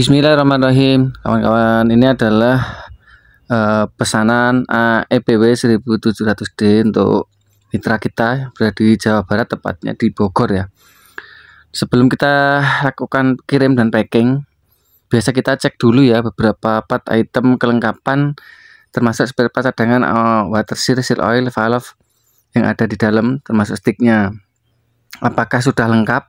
Bismillahirrahmanirrahim kawan-kawan ini adalah uh, pesanan EPW 1700D untuk mitra kita berada di Jawa Barat tepatnya di Bogor ya sebelum kita lakukan kirim dan packing biasa kita cek dulu ya beberapa part item kelengkapan termasuk spare part cadangan uh, water seal, seal oil, valve yang ada di dalam termasuk sticknya apakah sudah lengkap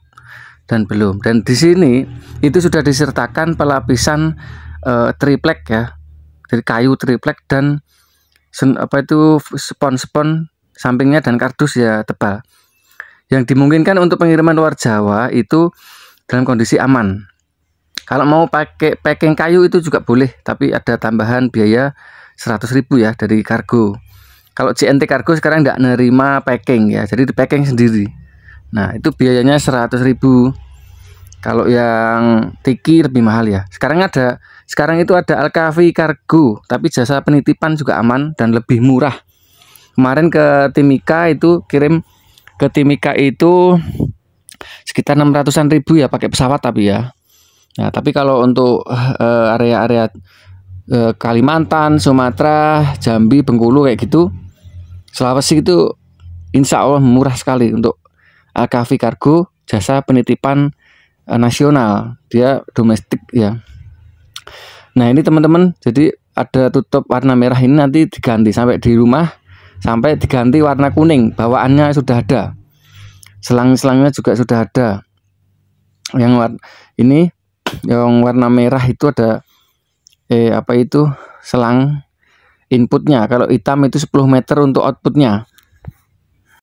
dan belum. Dan di sini itu sudah disertakan pelapisan e, triplek ya. Dari kayu triplek dan sen, apa itu spon-spon sampingnya dan kardus ya tebal. Yang dimungkinkan untuk pengiriman luar Jawa itu dalam kondisi aman. Kalau mau pakai packing kayu itu juga boleh, tapi ada tambahan biaya ribu ya dari kargo. Kalau CNT kargo sekarang tidak nerima packing ya, jadi di packing sendiri. Nah, itu biayanya ribu Kalau yang Tiki lebih mahal ya. Sekarang ada sekarang itu ada Alkafi Cargo, tapi jasa penitipan juga aman dan lebih murah. Kemarin ke Timika itu kirim ke Timika itu sekitar 600-an ribu ya pakai pesawat tapi ya. Nah, tapi kalau untuk eh, area-area uh, uh, Kalimantan, Sumatera, Jambi, Bengkulu kayak gitu, Sulawesi itu insya Allah murah sekali untuk Alkafi Kargo jasa penitipan uh, nasional dia domestik ya nah ini teman-teman jadi ada tutup warna merah ini nanti diganti sampai di rumah sampai diganti warna kuning bawaannya sudah ada selang-selangnya juga sudah ada yang warna ini yang warna merah itu ada eh apa itu selang inputnya kalau hitam itu 10 meter untuk outputnya